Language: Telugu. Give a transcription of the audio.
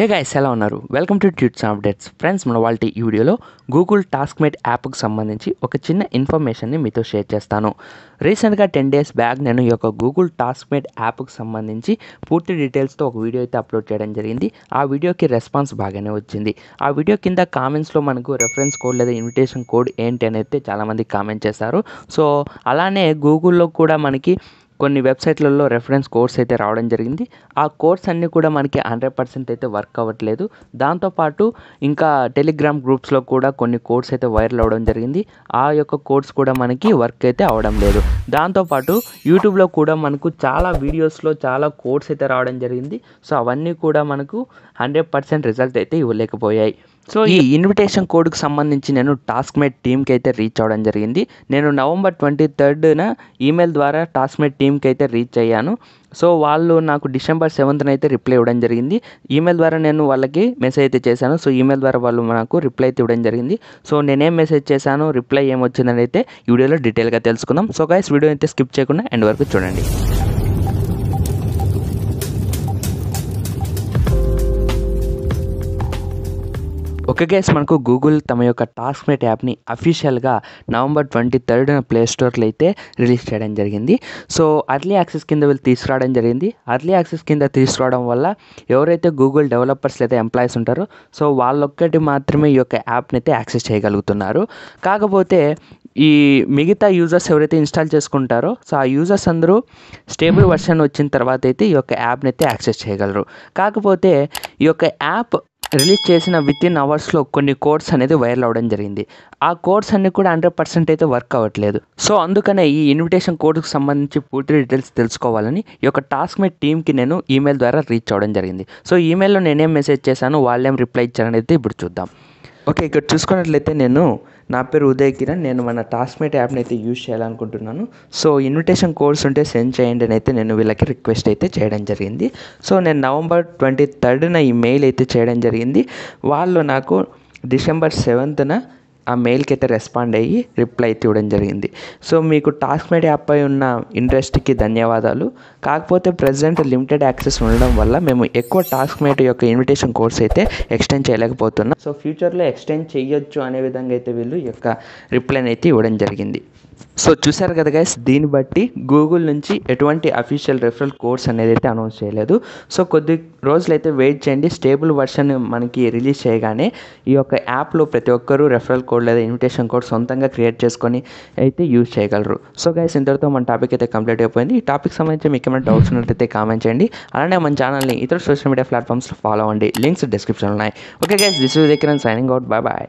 హే గైస్ ఎలా ఉన్నారు welcome to Tuts Updates friends మన వాళ్ళ ఈ వీడియోలో గూగుల్ టాస్క్ మేట్ యాప్కి సంబంధించి ఒక చిన్న ఇన్ఫర్మేషన్ని మీతో షేర్ చేస్తాను రీసెంట్గా టెన్ డేస్ బ్యాక్ నేను ఈ యొక్క గూగుల్ టాస్క్ మేట్ యాప్కి సంబంధించి పూర్తి డీటెయిల్స్తో ఒక వీడియో అయితే అప్లోడ్ చేయడం జరిగింది ఆ వీడియోకి రెస్పాన్స్ బాగానే వచ్చింది ఆ వీడియో కింద కామెంట్స్లో మనకు రెఫరెన్స్ కోడ్ లేదా ఇన్విటేషన్ కోడ్ ఏంటి అని అయితే చాలామంది కామెంట్ చేశారు సో అలానే గూగుల్లో కూడా మనకి కొన్ని వెబ్సైట్లలో రెఫరెన్స్ కోర్స్ అయితే రావడం జరిగింది ఆ కోర్స్ అన్నీ కూడా మనకి హండ్రెడ్ పర్సెంట్ అయితే వర్క్ అవ్వట్లేదు దాంతోపాటు ఇంకా టెలిగ్రామ్ గ్రూప్స్లో కూడా కొన్ని కోర్స్ అయితే వైరల్ అవ్వడం జరిగింది ఆ యొక్క కోర్స్ కూడా మనకి వర్క్ అయితే అవడం లేదు దాంతోపాటు యూట్యూబ్లో కూడా మనకు చాలా వీడియోస్లో చాలా కోర్స్ అయితే రావడం జరిగింది సో అవన్నీ కూడా మనకు హండ్రెడ్ పర్సెంట్ రిజల్ట్ అయితే ఇవ్వలేకపోయాయి సో ఈ ఇన్విటేషన్ కోడ్కి సంబంధించి నేను టాస్క్ మేట్ టీమ్కి అయితే రీచ్ అవ్వడం జరిగింది నేను నవంబర్ ట్వంటీ థర్డ్న ఈమెయిల్ ద్వారా టాస్క్ మేట్ టీమ్కి అయితే రీచ్ అయ్యాను సో వాళ్ళు నాకు డిసెంబర్ సెవెంత్న అయితే రిప్లై ఇవ్వడం జరిగింది ఈమెయిల్ ద్వారా నేను వాళ్ళకి మెసేజ్ అయితే చేశాను సో ఈమెయిల్ ద్వారా వాళ్ళు నాకు రిప్లై అయితే ఇవ్వడం జరిగింది సో నేనేం మెసేజ్ చేశాను రిప్లై ఏమొచ్చిందని అయితే వీడియోలో డీటెయిల్గా తెలుసుకుందాం సో గైస్ వీడియో అయితే స్కిప్ చేయకుండా ఎండ్ వరకు చూడండి ఒక గేస్ మనకు గూగుల్ తమ యొక్క టాస్క్ మేట్ యాప్ని అఫీషియల్గా నవంబర్ ట్వంటీ థర్డ్న స్టోర్లో అయితే రిలీజ్ చేయడం జరిగింది సో అర్లీ యాక్సెస్ కింద వీళ్ళు తీసుకురావడం జరిగింది అర్లీ యాక్సెస్ కింద తీసుకురావడం వల్ల ఎవరైతే గూగుల్ డెవలపర్స్ లేదా ఎంప్లాయీస్ ఉంటారో సో వాళ్ళొక్కటి మాత్రమే ఈ యొక్క యాప్ని అయితే యాక్సెస్ చేయగలుగుతున్నారు కాకపోతే ఈ మిగతా యూజర్స్ ఎవరైతే ఇన్స్టాల్ చేసుకుంటారో సో ఆ యూజర్స్ అందరూ స్టేబుల్ వర్షన్ వచ్చిన తర్వాత అయితే ఈ యొక్క యాప్ని అయితే యాక్సెస్ చేయగలరు కాకపోతే ఈ యొక్క యాప్ రిలీజ్ చేసిన విత్ ఇన్ అవర్స్లో కొన్ని కోడ్స్ అనేది వైరల్ అవ్వడం జరిగింది ఆ కోడ్స్ అన్ని కూడా హండ్రెడ్ పర్సెంట్ అయితే వర్క్ అవ్వట్లేదు సో అందుకనే ఈ ఇన్విటేషన్ కోడ్కి సంబంధించి పూర్తి డీటెయిల్స్ తెలుసుకోవాలని ఈ యొక్క టాస్క్ మీ టీమ్కి నేను ఈమెయిల్ ద్వారా రీచ్ అవ్వడం జరిగింది సో ఈమెయిల్లో నేనేం మెసేజ్ చేశాను వాళ్ళేం రిప్లై ఇచ్చారనేది ఇప్పుడు చూద్దాం ఓకే ఇక్కడ చూసుకున్నట్లయితే నేను నా పేరు ఉదయ్ కిరణ్ నేను మన టాస్మేట్ యాప్ని అయితే యూజ్ చేయాలనుకుంటున్నాను సో ఇన్విటేషన్ కోడ్స్ ఉంటే సెండ్ చేయండి అని అయితే నేను వీళ్ళకి రిక్వెస్ట్ అయితే చేయడం జరిగింది సో నేను నవంబర్ ట్వంటీ థర్డ్న ఈ మెయిల్ అయితే చేయడం జరిగింది వాళ్ళు నాకు డిసెంబర్ సెవెంత్న ఆ మెయిల్కి అయితే రెస్పాండ్ అయ్యి రిప్లై అయితే ఇవ్వడం జరిగింది సో మీకు టాస్క్ మేడ్ యాప్పై ఉన్న ఇంట్రెస్ట్కి ధన్యవాదాలు కాకపోతే ప్రెసెంట్ లిమిటెడ్ యాక్సెస్ ఉండడం వల్ల మేము ఎక్కువ టాస్క్ మేడ్ యొక్క ఇన్విటేషన్ కోర్స్ అయితే ఎక్స్టెండ్ చేయలేకపోతున్నాం సో ఫ్యూచర్లో ఎక్స్టెండ్ చేయొచ్చు అనే విధంగా అయితే వీళ్ళు యొక్క రిప్లైని అయితే ఇవ్వడం జరిగింది సో చూసారు కదా గైస్ దీన్ని బట్టి గూగుల్ నుంచి ఎటువంటి అఫీషియల్ రెఫరల్ కోర్స్ అనేది అయితే అనౌన్స్ చేయలేదు సో కొద్ది రోజులైతే వెయిట్ చేయండి స్టేబుల్ వర్షన్ మనకి రిలీజ్ చేయగానే ఈ యొక్క యాప్లో ప్రతి ఒక్కరూ రెఫరల్ కోడ్ లేదా ఇన్విటేషన్ కోడ్ సొంతంగా క్రియేట్ చేసుకొని అయితే యూజ్ చేయగలరు సో గైస్ ఇంతటితో మన టాపిక్ అయితే కంప్లీట్ అయిపోయింది ఈ టాపిక్ సంబంధించి మీకు ఏమైనా డౌట్స్ ఉన్నట్టయితే కామెంట్ చేయండి అలానే మన ఛానల్ని ఇతర సోషల్ మీడియా ప్లాట్ఫామ్స్లో ఫాలో అవ్వండి లింక్స్ డిస్క్రిప్షన్ ఉన్నాయి ఓకే గైస్ దిస్ ఇస్ దగ్గర సైనింగ్ అవుట్ బాయ్ బాయ్